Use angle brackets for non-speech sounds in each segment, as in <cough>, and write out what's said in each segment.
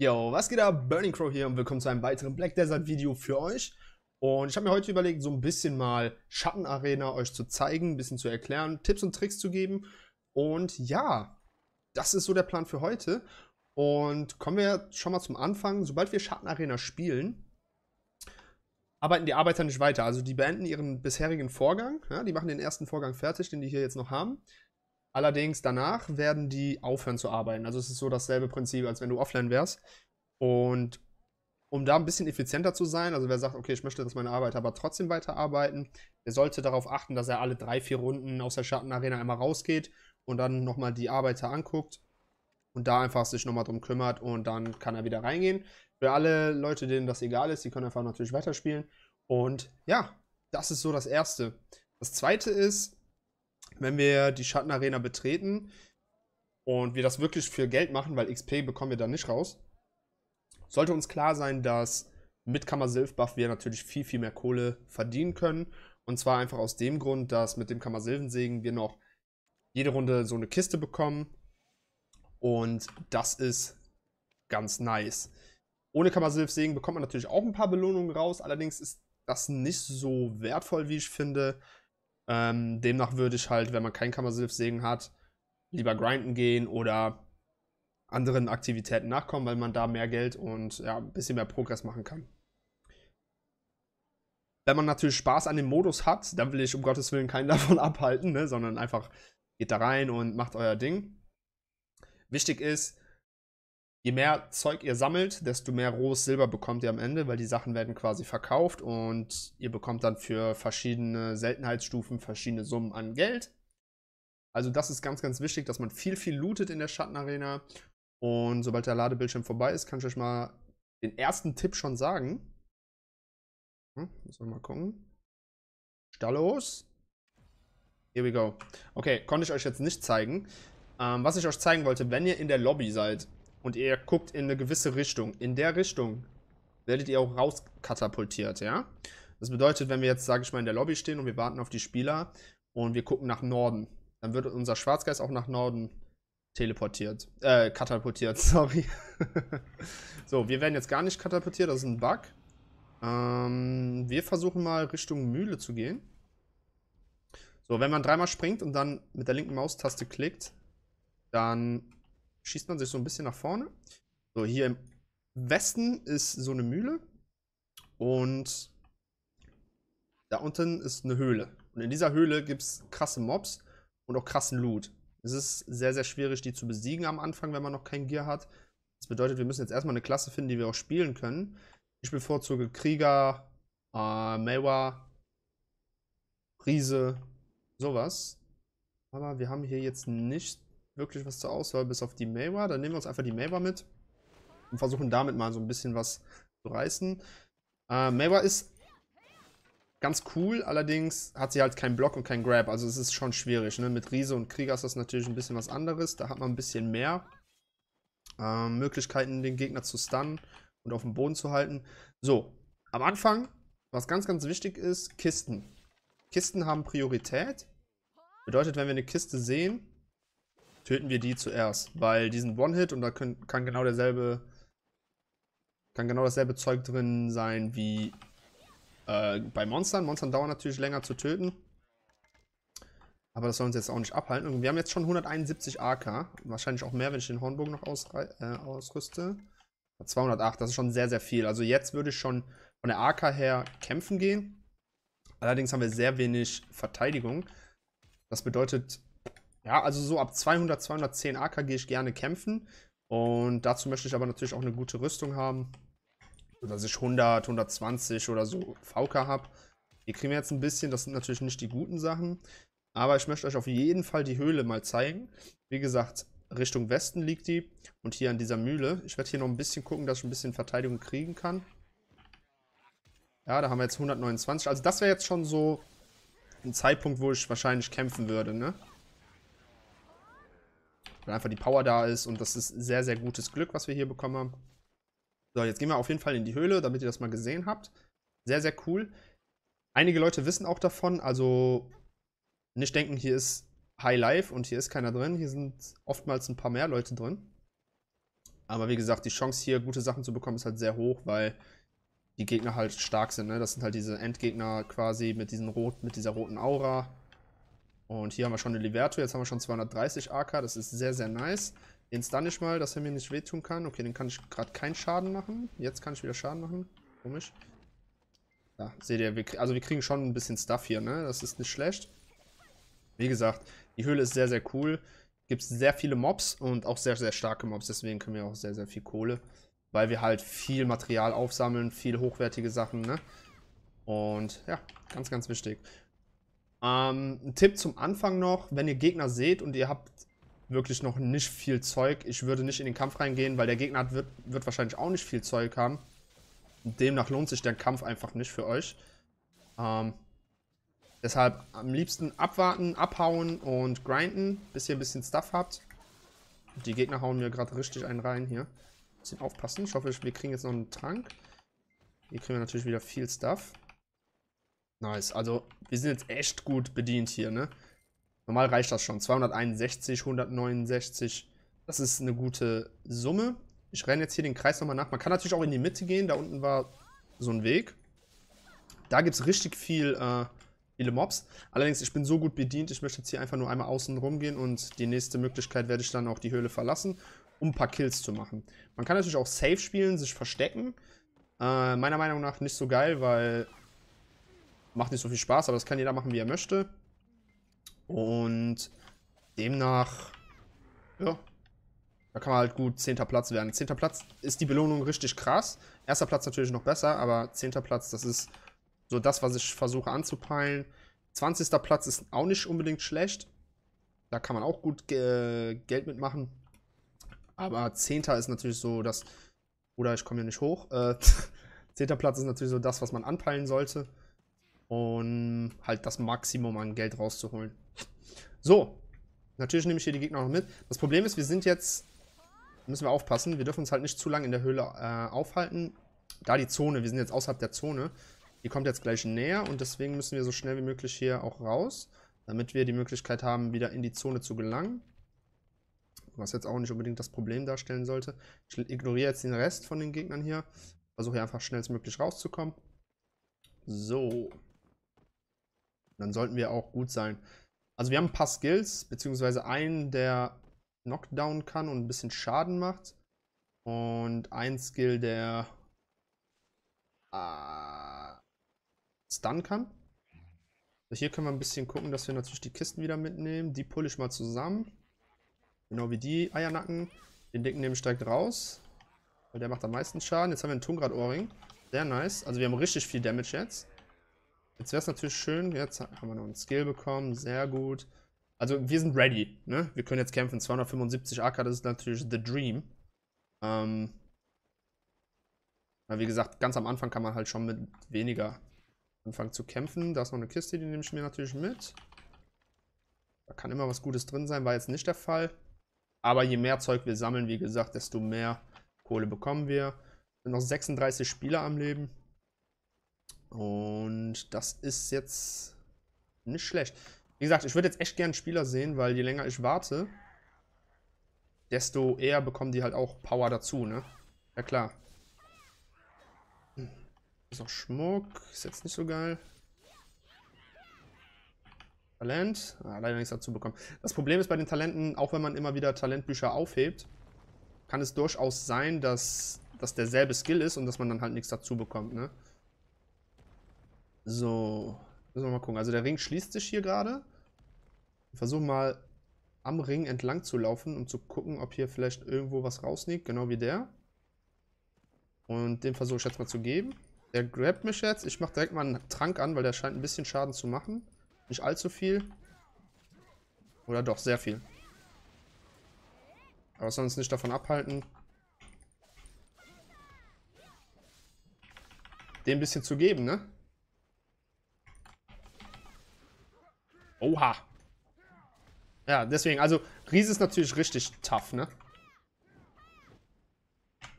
Yo, was geht ab? Burning Crow hier und willkommen zu einem weiteren Black Desert Video für euch. Und ich habe mir heute überlegt, so ein bisschen mal Schattenarena euch zu zeigen, ein bisschen zu erklären, Tipps und Tricks zu geben. Und ja, das ist so der Plan für heute. Und kommen wir schon mal zum Anfang. Sobald wir Schattenarena spielen, arbeiten die Arbeiter nicht weiter. Also die beenden ihren bisherigen Vorgang. Ja, die machen den ersten Vorgang fertig, den die hier jetzt noch haben. Allerdings danach werden die aufhören zu arbeiten. Also es ist so dasselbe Prinzip, als wenn du offline wärst. Und um da ein bisschen effizienter zu sein, also wer sagt, okay, ich möchte, dass meine Arbeiter aber trotzdem weiterarbeiten, der sollte darauf achten, dass er alle drei, vier Runden aus der Schattenarena einmal rausgeht und dann nochmal die Arbeiter anguckt und da einfach sich nochmal drum kümmert und dann kann er wieder reingehen. Für alle Leute, denen das egal ist, die können einfach natürlich weiterspielen. Und ja, das ist so das Erste. Das Zweite ist, wenn wir die Schattenarena betreten und wir das wirklich für Geld machen, weil XP bekommen wir da nicht raus, sollte uns klar sein, dass mit Kammersilf-Buff wir natürlich viel, viel mehr Kohle verdienen können. Und zwar einfach aus dem Grund, dass mit dem Kammersilvensegen wir noch jede Runde so eine Kiste bekommen. Und das ist ganz nice. Ohne Kammersilvsegen bekommt man natürlich auch ein paar Belohnungen raus. Allerdings ist das nicht so wertvoll, wie ich finde. Ähm, demnach würde ich halt, wenn man kein Kammersilfsägen hat, lieber grinden gehen oder anderen Aktivitäten nachkommen, weil man da mehr Geld und ja, ein bisschen mehr Progress machen kann. Wenn man natürlich Spaß an dem Modus hat, dann will ich um Gottes Willen keinen <laughs> davon abhalten, ne, sondern einfach geht da rein und macht euer Ding. Wichtig ist, je mehr Zeug ihr sammelt, desto mehr rohes Silber bekommt ihr am Ende, weil die Sachen werden quasi verkauft und ihr bekommt dann für verschiedene Seltenheitsstufen verschiedene Summen an Geld. Also das ist ganz, ganz wichtig, dass man viel, viel lootet in der Schattenarena. Und sobald der Ladebildschirm vorbei ist, kann ich euch mal den ersten Tipp schon sagen. Hm, müssen wir mal gucken. Stallos. Here we go. Okay, konnte ich euch jetzt nicht zeigen. Ähm, was ich euch zeigen wollte, wenn ihr in der Lobby seid, und ihr guckt in eine gewisse Richtung. In der Richtung werdet ihr auch rauskatapultiert, ja? Das bedeutet, wenn wir jetzt, sage ich mal, in der Lobby stehen und wir warten auf die Spieler und wir gucken nach Norden, dann wird unser Schwarzgeist auch nach Norden teleportiert. Äh, katapultiert, <laughs> sorry. so, wir werden jetzt gar nicht katapultiert, das ist ein Bug. Ähm, wir versuchen mal Richtung Mühle zu gehen. So, wenn man dreimal springt und dann mit der linken Maustaste klickt, dann schießt man sich so ein bisschen nach vorne. So, hier im Westen ist so eine Mühle und da unten ist eine Höhle. Und in dieser Höhle gibt es krasse Mobs und auch krassen Loot. Es ist sehr, sehr schwierig, die zu besiegen am Anfang, wenn man noch kein Gear hat. Das bedeutet, wir müssen jetzt erstmal eine Klasse finden, die wir auch spielen können. Ich bevorzuge Krieger, äh, Mewa, Riese, sowas. Aber wir haben hier jetzt nicht wirklich was zur Auswahl, bis auf die Mawa. Dann nehmen wir uns einfach die Mawa mit und versuchen damit mal so ein bisschen was zu reißen. Äh, Mawa ist ganz cool, allerdings hat sie halt keinen Block und keinen Grab. Also es ist schon schwierig. Ne? Mit Riese und Krieger ist das natürlich ein bisschen was anderes. Da hat man ein bisschen mehr äh, Möglichkeiten, den Gegner zu stunnen und auf dem Boden zu halten. So, am Anfang, was ganz, ganz wichtig ist, Kisten. Kisten haben Priorität. Bedeutet, wenn wir eine Kiste sehen, töten wir die zuerst, weil die sind One-Hit und da können, kann genau derselbe kann genau dasselbe Zeug drin sein wie äh, bei Monstern. Monstern dauern natürlich länger zu töten. Aber das soll uns jetzt auch nicht abhalten. wir haben jetzt schon 171 AK. Wahrscheinlich auch mehr, wenn ich den Hornbogen noch äh, ausrüste. 208, das ist schon sehr, sehr viel. Also jetzt würde ich schon von der AK her kämpfen gehen. Allerdings haben wir sehr wenig Verteidigung. Das bedeutet, ja, also so ab 200, 210 AK gehe ich gerne kämpfen. Und dazu möchte ich aber natürlich auch eine gute Rüstung haben. Dass ich 100, 120 oder so VK habe. Die kriegen wir jetzt ein bisschen. Das sind natürlich nicht die guten Sachen. Aber ich möchte euch auf jeden Fall die Höhle mal zeigen. Wie gesagt, Richtung Westen liegt die. Und hier an dieser Mühle. Ich werde hier noch ein bisschen gucken, dass ich ein bisschen Verteidigung kriegen kann. Ja, da haben wir jetzt 129. Also das wäre jetzt schon so ein Zeitpunkt, wo ich wahrscheinlich kämpfen würde, ne? Wenn einfach die Power da ist und das ist sehr, sehr gutes Glück, was wir hier bekommen haben. So, jetzt gehen wir auf jeden Fall in die Höhle, damit ihr das mal gesehen habt. Sehr, sehr cool. Einige Leute wissen auch davon, also nicht denken, hier ist High Life und hier ist keiner drin. Hier sind oftmals ein paar mehr Leute drin. Aber wie gesagt, die Chance hier gute Sachen zu bekommen ist halt sehr hoch, weil die Gegner halt stark sind. Ne? Das sind halt diese Endgegner quasi mit, diesen rot, mit dieser roten Aura. Und hier haben wir schon eine Liverto. jetzt haben wir schon 230 AK, das ist sehr, sehr nice. Den stun ich mal, dass er mir nicht wehtun kann. Okay, den kann ich gerade keinen Schaden machen. Jetzt kann ich wieder Schaden machen. Komisch. Ja, seht ihr, wir, also wir kriegen schon ein bisschen Stuff hier, ne? Das ist nicht schlecht. Wie gesagt, die Höhle ist sehr, sehr cool. Gibt sehr viele Mobs und auch sehr, sehr starke Mobs. Deswegen können wir auch sehr, sehr viel Kohle. Weil wir halt viel Material aufsammeln, viel hochwertige Sachen, ne? Und ja, ganz, ganz wichtig. Ähm, ein Tipp zum Anfang noch, wenn ihr Gegner seht und ihr habt wirklich noch nicht viel Zeug, ich würde nicht in den Kampf reingehen, weil der Gegner hat, wird, wird wahrscheinlich auch nicht viel Zeug haben. Demnach lohnt sich der Kampf einfach nicht für euch. Ähm, deshalb am liebsten abwarten, abhauen und grinden, bis ihr ein bisschen Stuff habt. Die Gegner hauen mir gerade richtig einen rein hier. Ein bisschen aufpassen. Ich hoffe, wir kriegen jetzt noch einen Trank. Hier kriegen wir natürlich wieder viel Stuff. Nice. Also, wir sind jetzt echt gut bedient hier, ne? Normal reicht das schon. 261, 169. Das ist eine gute Summe. Ich renne jetzt hier den Kreis nochmal nach. Man kann natürlich auch in die Mitte gehen. Da unten war so ein Weg. Da gibt es richtig viel, äh, viele Mobs. Allerdings, ich bin so gut bedient. Ich möchte jetzt hier einfach nur einmal außen rum gehen. Und die nächste Möglichkeit werde ich dann auch die Höhle verlassen, um ein paar Kills zu machen. Man kann natürlich auch safe spielen, sich verstecken. Äh, meiner Meinung nach nicht so geil, weil Macht nicht so viel Spaß, aber das kann jeder machen, wie er möchte. Und demnach, ja, da kann man halt gut 10. Platz werden. 10. Platz ist die Belohnung richtig krass. Erster Platz natürlich noch besser, aber 10. Platz, das ist so das, was ich versuche anzupeilen. 20. Platz ist auch nicht unbedingt schlecht. Da kann man auch gut äh, Geld mitmachen. Aber 10. ist natürlich so das. Oder ich komme hier nicht hoch. Äh, 10. <laughs> Platz ist natürlich so das, was man anpeilen sollte und halt das Maximum an Geld rauszuholen. So, natürlich nehme ich hier die Gegner noch mit. Das Problem ist, wir sind jetzt, müssen wir aufpassen, wir dürfen uns halt nicht zu lange in der Höhle äh, aufhalten. Da die Zone, wir sind jetzt außerhalb der Zone, die kommt jetzt gleich näher und deswegen müssen wir so schnell wie möglich hier auch raus, damit wir die Möglichkeit haben, wieder in die Zone zu gelangen. Was jetzt auch nicht unbedingt das Problem darstellen sollte. Ich ignoriere jetzt den Rest von den Gegnern hier. Versuche hier einfach schnellstmöglich rauszukommen. So dann sollten wir auch gut sein. Also wir haben ein paar Skills, beziehungsweise einen, der Knockdown kann und ein bisschen Schaden macht. Und ein Skill, der äh, Stun kann. Also hier können wir ein bisschen gucken, dass wir natürlich die Kisten wieder mitnehmen. Die pulle ich mal zusammen. Genau wie die Eiernacken. Den dicken nehmen steigt raus. Weil der macht am meisten Schaden. Jetzt haben wir einen Tungrad-Ohrring. Sehr nice. Also wir haben richtig viel Damage jetzt. Jetzt wäre es natürlich schön, jetzt haben wir noch einen Skill bekommen, sehr gut. Also wir sind ready, ne? Wir können jetzt kämpfen, 275 AK, das ist natürlich the dream. Ähm, wie gesagt, ganz am Anfang kann man halt schon mit weniger anfangen zu kämpfen. Da ist noch eine Kiste, die nehme ich mir natürlich mit. Da kann immer was Gutes drin sein, war jetzt nicht der Fall. Aber je mehr Zeug wir sammeln, wie gesagt, desto mehr Kohle bekommen wir. Sind noch 36 Spieler am Leben. Und das ist jetzt nicht schlecht. Wie gesagt, ich würde jetzt echt gerne Spieler sehen, weil je länger ich warte, desto eher bekommen die halt auch Power dazu, ne? Ja klar. Hm. Ist auch Schmuck. Ist jetzt nicht so geil. Talent. Ah, leider nichts dazu bekommen. Das Problem ist bei den Talenten, auch wenn man immer wieder Talentbücher aufhebt, kann es durchaus sein, dass das derselbe Skill ist und dass man dann halt nichts dazu bekommt, ne? So. Müssen wir mal gucken. Also der Ring schließt sich hier gerade. Versuchen mal am Ring entlang zu laufen, um zu gucken, ob hier vielleicht irgendwo was rausliegt. Genau wie der. Und den versuche ich jetzt mal zu geben. Der grabt mich jetzt. Ich mache direkt mal einen Trank an, weil der scheint ein bisschen Schaden zu machen. Nicht allzu viel. Oder doch, sehr viel. Aber sonst nicht davon abhalten. Den ein bisschen zu geben, ne? Oha. Ja, deswegen, also Riese ist natürlich richtig tough, ne?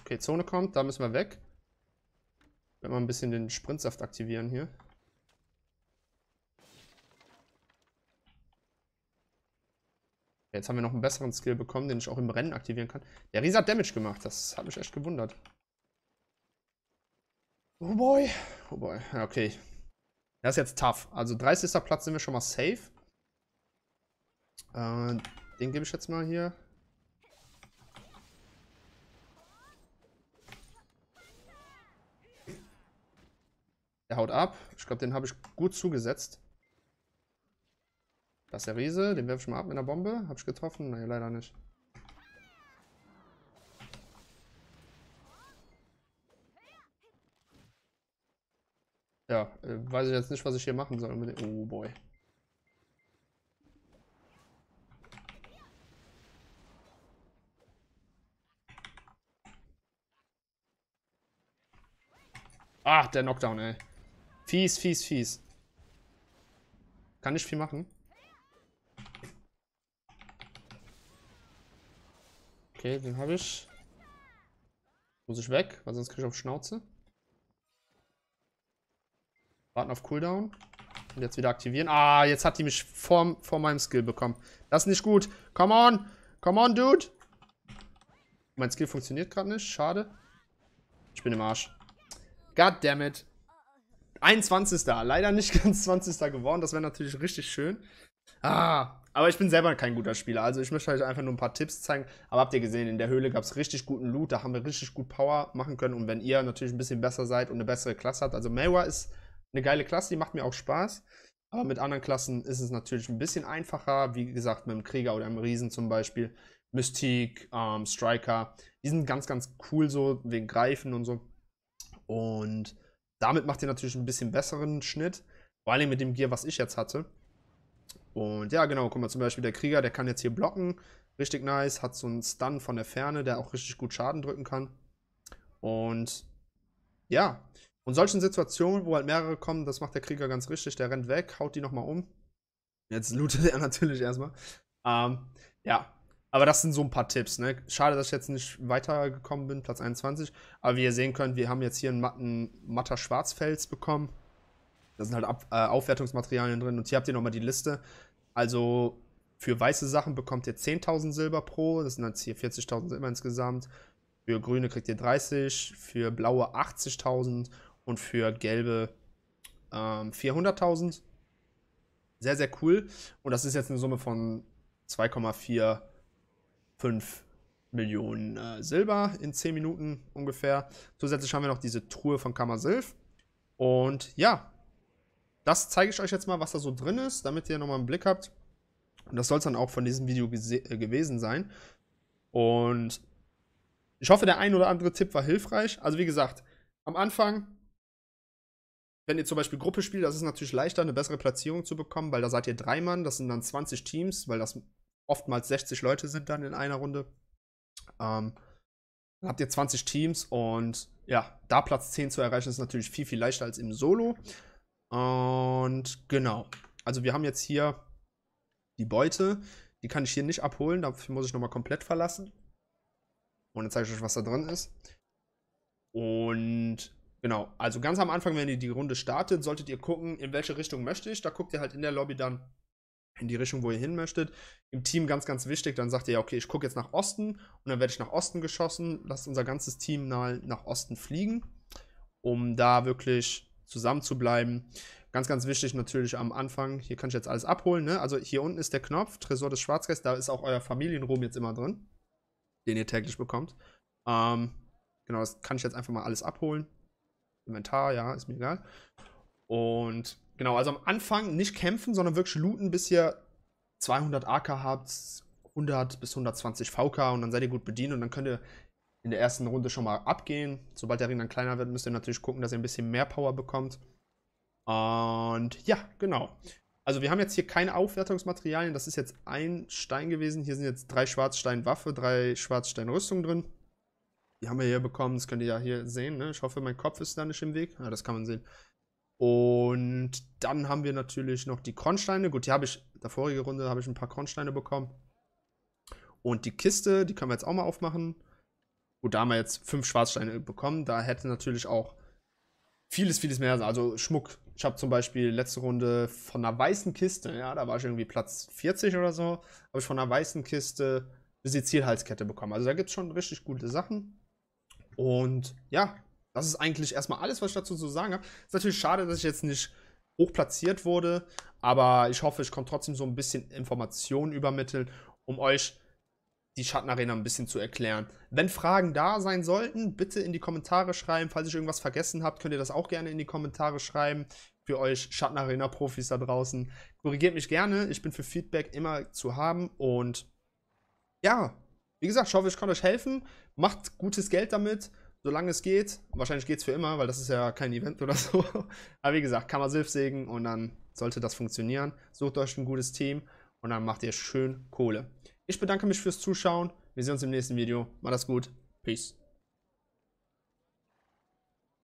Okay, Zone kommt, da müssen wir weg. Wenn wir ein bisschen den Sprintsaft aktivieren hier. jetzt haben wir noch einen besseren Skill bekommen, den ich auch im Rennen aktivieren kann. Der Riese hat Damage gemacht, das hat mich echt gewundert. Oh boy. Oh boy. Okay, das ist jetzt tough. Also 30. Platz sind wir schon mal safe. Äh, den gebe ich jetzt mal hier. Der haut ab. Ich glaube, den habe ich gut zugesetzt. Das ist der Riese. Den werfe ich mal ab mit einer Bombe. Habe ich getroffen? Nein, leider nicht. Ja, äh, weiß ich jetzt nicht, was ich hier machen soll. oh boy. Ach, der Knockdown, ey. Fies, fies, fies. Kann nicht viel machen. Okay, den habe ich. Muss ich weg, weil sonst kriege ich auf Schnauze. Warten auf Cooldown. Und jetzt wieder aktivieren. Ah, jetzt hat die mich vor, vor meinem Skill bekommen. Das ist nicht gut. Come on. Come on, dude. Mein Skill funktioniert gerade nicht. Schade. Ich bin im Arsch. God damn it. 21. Leider nicht <laughs> ganz 20. geworden. Das wäre natürlich richtig schön. Ah, aber ich bin selber kein guter Spieler. Also ich möchte euch einfach nur ein paar Tipps zeigen. Aber habt ihr gesehen, in der Höhle gab es richtig guten Loot. Da haben wir richtig gut Power machen können. Und wenn ihr natürlich ein bisschen besser seid und eine bessere Klasse habt. Also Melwa ist eine geile Klasse, die macht mir auch Spaß. Aber mit anderen Klassen ist es natürlich ein bisschen einfacher. Wie gesagt, mit einem Krieger oder einem Riesen zum Beispiel. Mystique, ähm, Striker. Die sind ganz, ganz cool so, wegen Greifen und so. Und damit macht ihr natürlich ein bisschen besseren Schnitt. Vor allem mit dem Gear, was ich jetzt hatte. Und ja, genau, guck mal, zum Beispiel der Krieger, der kann jetzt hier blocken. Richtig nice, hat so einen Stun von der Ferne, der auch richtig gut Schaden drücken kann. Und ja, und solchen Situationen, wo halt mehrere kommen, das macht der Krieger ganz richtig. Der rennt weg, haut die nochmal um. Jetzt lootet er <laughs> natürlich erstmal. Ähm, ja, aber das sind so ein paar Tipps. Ne? Schade, dass ich jetzt nicht weitergekommen bin, Platz 21. Aber wie ihr sehen könnt, wir haben jetzt hier einen matten, matter Schwarzfels bekommen. Da sind halt Ab äh, Aufwertungsmaterialien drin. Und hier habt ihr nochmal die Liste. Also für weiße Sachen bekommt ihr 10.000 Silber pro. Das sind jetzt hier 40.000 Silber insgesamt. Für grüne kriegt ihr 30. Für blaue 80.000 und für gelbe ähm, 400.000. Sehr, sehr cool. Und das ist jetzt eine Summe von 2,45 Millionen äh, Silber in 10 Minuten ungefähr. Zusätzlich haben wir noch diese Truhe von Kammersilf. Und ja, das zeige ich euch jetzt mal, was da so drin ist, damit ihr nochmal einen Blick habt. Und das soll es dann auch von diesem Video äh, gewesen sein. Und ich hoffe, der ein oder andere Tipp war hilfreich. Also wie gesagt, am Anfang wenn ihr zum Beispiel Gruppe spielt, das ist natürlich leichter, eine bessere Platzierung zu bekommen, weil da seid ihr drei Mann, das sind dann 20 Teams, weil das oftmals 60 Leute sind dann in einer Runde. Ähm, dann habt ihr 20 Teams und ja, da Platz 10 zu erreichen ist natürlich viel, viel leichter als im Solo. Und genau, also wir haben jetzt hier die Beute, die kann ich hier nicht abholen, dafür muss ich nochmal komplett verlassen. Und dann zeige ich euch, was da drin ist. Und Genau, also ganz am Anfang, wenn ihr die Runde startet, solltet ihr gucken, in welche Richtung möchte ich. Da guckt ihr halt in der Lobby dann in die Richtung, wo ihr hin möchtet. Im Team ganz, ganz wichtig, dann sagt ihr ja, okay, ich gucke jetzt nach Osten und dann werde ich nach Osten geschossen. Lasst unser ganzes Team mal nach Osten fliegen, um da wirklich zusammen zu bleiben. Ganz, ganz wichtig natürlich am Anfang, hier kann ich jetzt alles abholen. Ne? Also hier unten ist der Knopf, Tresor des Schwarzgeist, da ist auch euer Familienruhm jetzt immer drin, den ihr täglich bekommt. Ähm, genau, das kann ich jetzt einfach mal alles abholen. Inventar, ja, ist mir egal. Und genau, also am Anfang nicht kämpfen, sondern wirklich looten, bis ihr 200 AK habt, 100 bis 120 VK und dann seid ihr gut bedient und dann könnt ihr in der ersten Runde schon mal abgehen. Sobald der Ring dann kleiner wird, müsst ihr natürlich gucken, dass ihr ein bisschen mehr Power bekommt. Und ja, genau. Also wir haben jetzt hier keine Aufwertungsmaterialien. Das ist jetzt ein Stein gewesen. Hier sind jetzt drei Schwarzstein Waffe, drei Schwarzstein Rüstung drin. Die haben wir hier bekommen, das könnt ihr ja hier sehen. Ne? Ich hoffe, mein Kopf ist da nicht im Weg. Ja, das kann man sehen. Und dann haben wir natürlich noch die Kronsteine. Gut, die habe ich, in der vorigen Runde habe ich ein paar Kronsteine bekommen. Und die Kiste, die können wir jetzt auch mal aufmachen. Gut, da haben wir jetzt fünf Schwarzsteine bekommen. Da hätte natürlich auch vieles, vieles mehr. Also Schmuck. Ich habe zum Beispiel letzte Runde von einer weißen Kiste, ja, da war ich irgendwie Platz 40 oder so, habe ich von einer weißen Kiste bis die Zielhalskette bekommen. Also da gibt es schon richtig gute Sachen. Und ja, das ist eigentlich erstmal alles, was ich dazu zu sagen habe. Ist natürlich schade, dass ich jetzt nicht hoch platziert wurde, aber ich hoffe, ich konnte trotzdem so ein bisschen Informationen übermitteln, um euch die Schattenarena ein bisschen zu erklären. Wenn Fragen da sein sollten, bitte in die Kommentare schreiben. Falls ich irgendwas vergessen habe, könnt ihr das auch gerne in die Kommentare schreiben. Für euch Schattenarena-Profis da draußen. Korrigiert mich gerne. Ich bin für Feedback immer zu haben. Und ja, wie gesagt, ich hoffe, ich konnte euch helfen. Macht gutes Geld damit, solange es geht. Wahrscheinlich geht es für immer, weil das ist ja kein Event oder <laughs> so. Aber wie gesagt, kann man Silf sägen und dann sollte das funktionieren. Sucht euch ein gutes Team und dann macht ihr schön Kohle. Ich bedanke mich fürs Zuschauen. Wir sehen uns im nächsten Video. Macht das gut. Peace.